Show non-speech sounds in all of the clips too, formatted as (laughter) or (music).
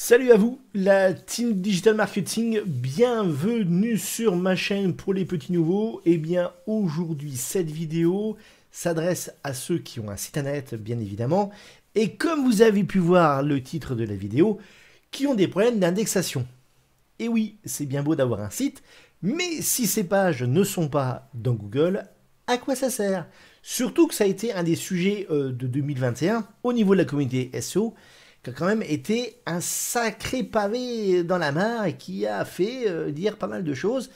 Salut à vous, la team digital marketing, bienvenue sur ma chaîne pour les petits nouveaux. Et eh bien aujourd'hui, cette vidéo s'adresse à ceux qui ont un site internet, bien évidemment, et comme vous avez pu voir le titre de la vidéo, qui ont des problèmes d'indexation. Et oui, c'est bien beau d'avoir un site, mais si ces pages ne sont pas dans Google, à quoi ça sert Surtout que ça a été un des sujets euh, de 2021 au niveau de la communauté SEO qui a quand même été un sacré pavé dans la main et qui a fait euh, dire pas mal de choses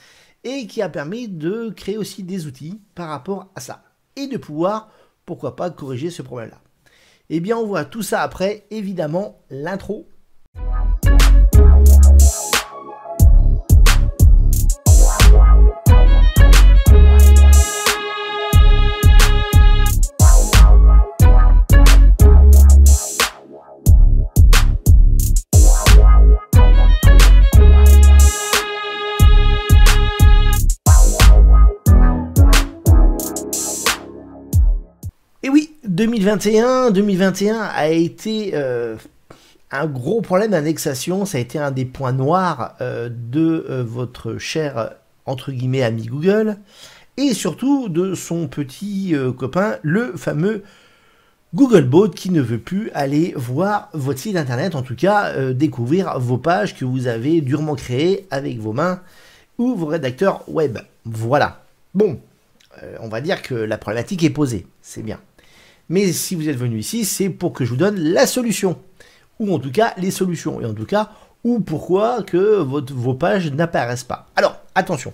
et qui a permis de créer aussi des outils par rapport à ça et de pouvoir, pourquoi pas, corriger ce problème-là. Eh bien, on voit tout ça après, évidemment, l'intro 2021, 2021 a été euh, un gros problème d'annexation, Ça a été un des points noirs euh, de euh, votre cher entre guillemets ami Google et surtout de son petit copain, le fameux Googlebot qui ne veut plus aller voir votre site internet, en tout cas découvrir vos pages que vous avez durement créées avec vos mains ou vos rédacteurs web. Voilà. Bon, on va dire que la problématique est posée. C'est bien. Mais si vous êtes venu ici, c'est pour que je vous donne la solution. Ou en tout cas, les solutions. Et en tout cas, ou pourquoi que votre, vos pages n'apparaissent pas. Alors, attention.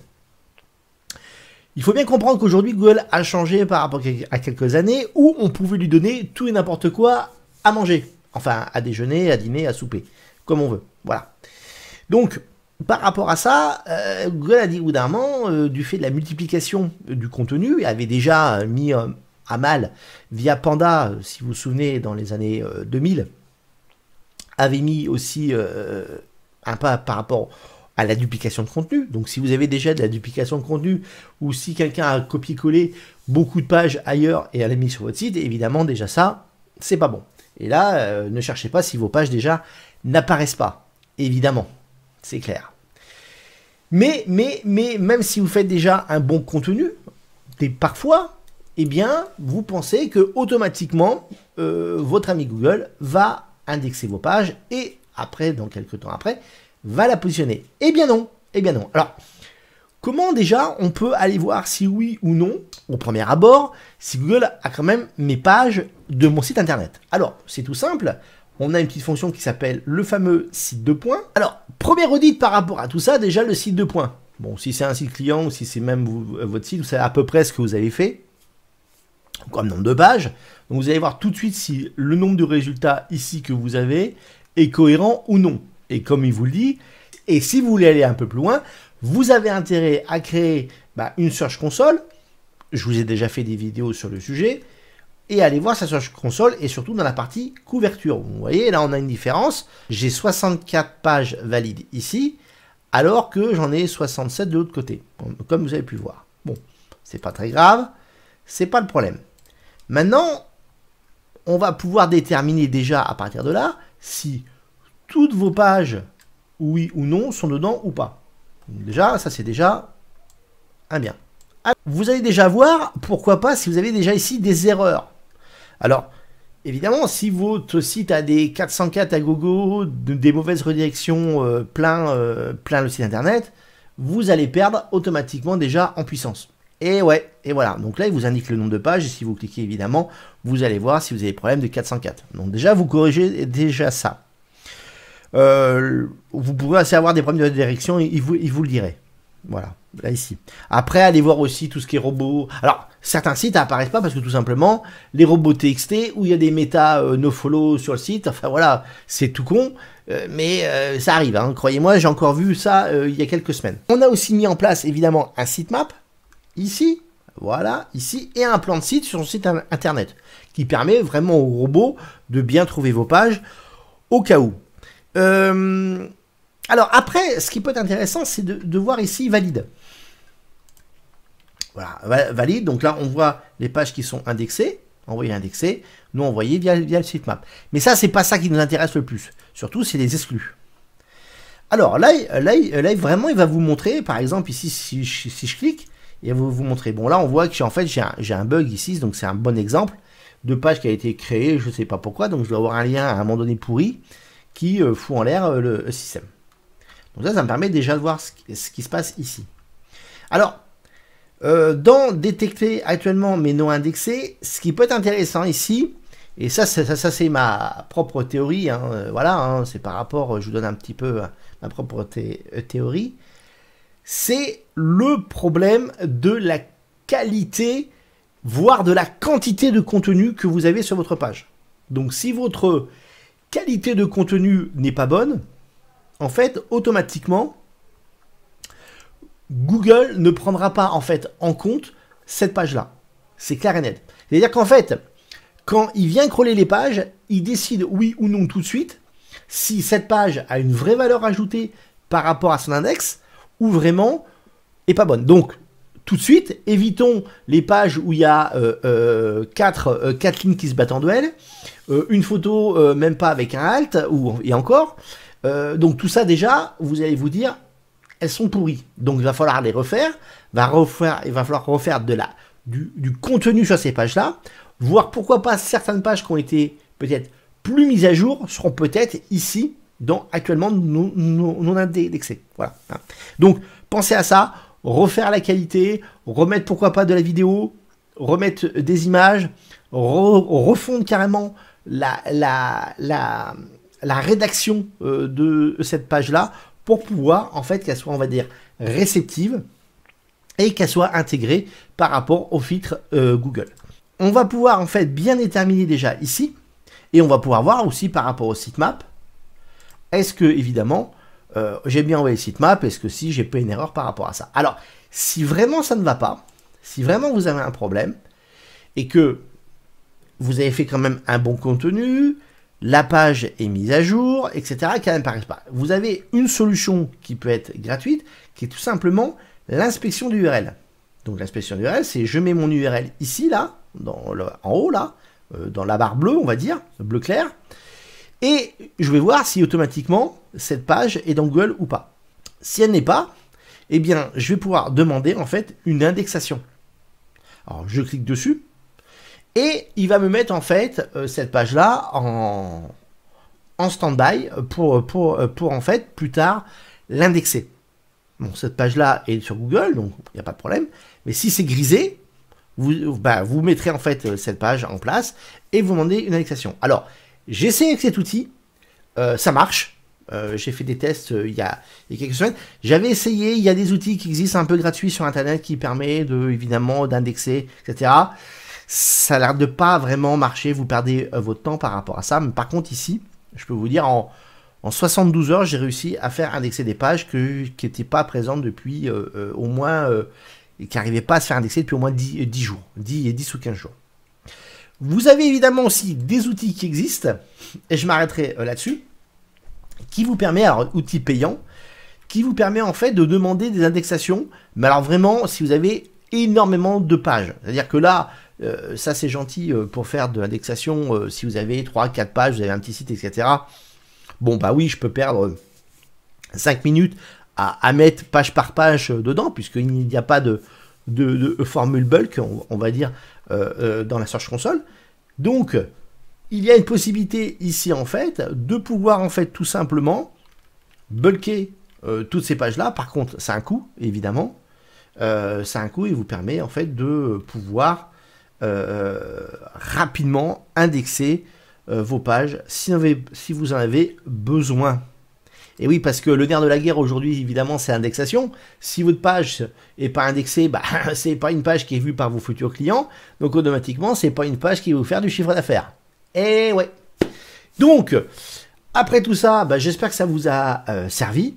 Il faut bien comprendre qu'aujourd'hui, Google a changé par rapport à quelques années où on pouvait lui donner tout et n'importe quoi à manger. Enfin, à déjeuner, à dîner, à souper. Comme on veut. Voilà. Donc, par rapport à ça, euh, Google a dit au euh, du fait de la multiplication euh, du contenu, avait déjà mis mal via Panda, euh, si vous vous souvenez, dans les années 2000, euh, avait mis aussi euh, un pas par rapport à la duplication de contenu. Donc si vous avez déjà de la duplication de contenu ou si quelqu'un a copié-collé beaucoup de pages ailleurs et à l'a mis sur votre site, évidemment déjà ça, c'est pas bon. Et là, ne cherchez pas si vos pages déjà n'apparaissent pas. Évidemment, c'est clair. Mais, mais, mais, même si vous faites déjà un bon contenu, des, parfois, eh bien, vous pensez que automatiquement, euh, votre ami Google va indexer vos pages et après, dans quelques temps après, va la positionner. Eh bien non, eh bien non. Alors, comment déjà on peut aller voir si oui ou non, au premier abord, si Google a quand même mes pages de mon site internet Alors, c'est tout simple. On a une petite fonction qui s'appelle le fameux site de points. Alors, premier audit par rapport à tout ça, déjà le site de points. Bon, si c'est un site client ou si c'est même euh, votre site, vous savez à peu près ce que vous avez fait comme nombre de pages. Donc vous allez voir tout de suite si le nombre de résultats ici que vous avez est cohérent ou non. Et comme il vous le dit, et si vous voulez aller un peu plus loin, vous avez intérêt à créer bah, une Search Console. Je vous ai déjà fait des vidéos sur le sujet. Et allez voir sa Search Console et surtout dans la partie couverture. Vous voyez, là on a une différence. J'ai 64 pages valides ici, alors que j'en ai 67 de l'autre côté, comme vous avez pu le voir. Bon, c'est pas très grave, c'est pas le problème. Maintenant, on va pouvoir déterminer déjà à partir de là si toutes vos pages, oui ou non, sont dedans ou pas. Déjà, ça c'est déjà un bien. Ah, vous allez déjà voir, pourquoi pas, si vous avez déjà ici des erreurs. Alors, évidemment, si votre site a des 404 à gogo, des mauvaises redirections euh, plein, euh, plein le site internet, vous allez perdre automatiquement déjà en puissance. Et ouais, et voilà. Donc là, il vous indique le nombre de pages. Et si vous cliquez, évidemment, vous allez voir si vous avez problème de 404. Donc déjà, vous corrigez déjà ça. Euh, vous pouvez aussi avoir des problèmes de direction, il vous, il vous le dirait. Voilà, là ici. Après, allez voir aussi tout ce qui est robots. Alors, certains sites n'apparaissent pas parce que tout simplement, les robots TXT, où il y a des méta euh, nofollow sur le site, enfin voilà, c'est tout con, euh, mais ça arrive. Hein. Croyez-moi, j'ai encore vu ça il y a quelques semaines. On a aussi mis en place, évidemment, un sitemap ici, voilà, ici, et un plan de site sur son site internet, qui permet vraiment au robot de bien trouver vos pages au cas où. Euh, alors après, ce qui peut être intéressant, c'est de, voir ici valide. Voilà, valide. Donc là, on voit les pages qui sont indexées, envoyées indexées, nous, envoyées via, le le sitemap. Mais ça, c'est pas ça qui nous intéresse le plus. Surtout, c'est les exclus. Alors là, là, là, vraiment, il va vous montrer, par exemple, ici, si, si je clique, et vous vous montrer. Bon, là, on voit que j'ai en fait j'ai un, bug ici, donc c'est un bon exemple de page qui a été créée, je ne sais pas pourquoi, donc je dois avoir un lien à un moment donné pourri qui euh, fout en l'air euh, le système. Donc ça, ça me permet déjà de voir ce, qui se passe ici. Alors, euh, dans détecter actuellement mes non indexés, ce qui peut être intéressant ici, et ça, ça, ça, c'est ma propre théorie, hein, voilà, hein, c'est par rapport, je vous donne un petit peu ma propre théorie, c'est le problème de la qualité, voire de la quantité de contenu que vous avez sur votre page. Donc si votre qualité de contenu n'est pas bonne, en fait, automatiquement, Google ne prendra pas en fait en compte cette page-là. C'est clair et net. C'est-à-dire qu'en fait, quand il vient crawler les pages, il décide oui ou non tout de suite si cette page a une vraie valeur ajoutée par rapport à son index, ou vraiment est pas bonne. Donc, tout de suite, évitons les pages où il y a 4 euh, euh, euh, quatre, lignes qui se battent en duel, une photo même pas avec un alt, ou, et encore. donc tout ça déjà, vous allez vous dire, elles sont pourries. Donc il va falloir les refaire, va refaire, il va falloir refaire de la, du, du contenu sur ces pages-là, voir pourquoi pas certaines pages qui ont été peut-être plus mises à jour seront peut-être ici dont actuellement nous non, a d'excès. Voilà. Donc, pensez à ça, refaire la qualité, remettre pourquoi pas de la vidéo, remettre des images, refondre carrément la, la, la, rédaction euh, de cette page-là pour pouvoir, en fait, qu'elle soit, on va dire, réceptive et qu'elle soit intégrée par rapport au filtre euh, Google. On va pouvoir, en fait, bien déterminer déjà ici et on va pouvoir voir aussi par rapport au sitemap est-ce que, évidemment, euh, j'ai bien envoyé le sitemap Est-ce que si, j'ai pas une erreur par rapport à ça Alors, si vraiment ça ne va pas, si vraiment vous avez un problème, et que vous avez fait quand même un bon contenu, la page est mise à jour, etc., et qu'elle n'apparaît pas. Vous avez une solution qui peut être gratuite, qui est tout simplement l'inspection d'URL. Donc l'inspection d'URL, c'est je mets mon URL ici, là, en haut, là, euh, dans la barre bleue, on va dire, bleu clair, et je vais voir si automatiquement cette page est dans Google ou pas. Si elle n'est pas, eh bien, je vais pouvoir demander en fait une indexation. Alors, je clique dessus et il va me mettre en fait euh, cette page-là en, en stand-by pour, euh, pour, en fait plus tard l'indexer. Bon, cette page-là est sur Google, donc il n'y a pas de problème. Mais si c'est grisé, vous, bah, vous mettrez en fait euh, cette page en place et vous demandez une indexation. Alors, j'ai essayé avec cet outil, euh, ça marche. Euh, j'ai fait des tests euh, il, y a, quelques semaines. J'avais essayé, il y a des outils qui existent un peu gratuits sur Internet qui permettent évidemment d'indexer, etc. Ça a l'air de pas vraiment marcher, vous perdez votre temps par rapport à ça. Mais par contre ici, je peux vous dire, en, 72 heures, j'ai réussi à faire indexer des pages qui n'étaient pas présentes depuis au moins... qui n'arrivaient pas à se faire indexer depuis au moins 10, jours, 10 ou 15 jours. Vous avez évidemment aussi des outils qui existent, et je m'arrêterai euh, là-dessus, qui vous permet, alors outils payants, qui vous permet en fait de demander des indexations, mais alors vraiment si vous avez énormément de pages. C'est-à-dire que là, euh, ça c'est gentil euh, pour faire de l'indexation, si vous avez 3-4 pages, vous avez un petit site, etc. Bon bah oui, je peux perdre 5 minutes à, mettre page par page dedans, puisqu'il n'y a pas de, formule bulk, on va dire, euh, euh, dans la Search Console. Donc, il y a une possibilité ici, en fait, de pouvoir, en fait, tout simplement bulker euh, toutes ces pages-là. Par contre, c'est un coût, évidemment. c'est un coût et vous permet, en fait, de pouvoir rapidement indexer vos pages si vous en avez besoin. Et oui, parce que le nerf de la guerre aujourd'hui, évidemment, c'est l'indexation. Si votre page est pas indexée, ce bah, (laughs) c'est pas une page qui est vue par vos futurs clients. Donc automatiquement, c'est pas une page qui va vous faire du chiffre d'affaires. Et ouais. Donc, après tout ça, bah, j'espère que ça vous a euh, servi.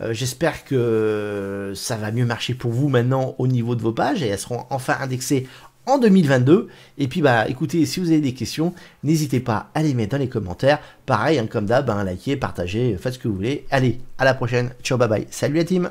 Euh, j'espère que ça va mieux marcher pour vous maintenant au niveau de vos pages et elles seront enfin indexées en 2022. Et puis bah écoutez, si vous avez des questions, n'hésitez pas à les mettre dans les commentaires. Pareil, hein, comme d'hab, hein, likez, partagez, faites ce que vous voulez. Allez, à la prochaine. Ciao, bye bye. Salut la team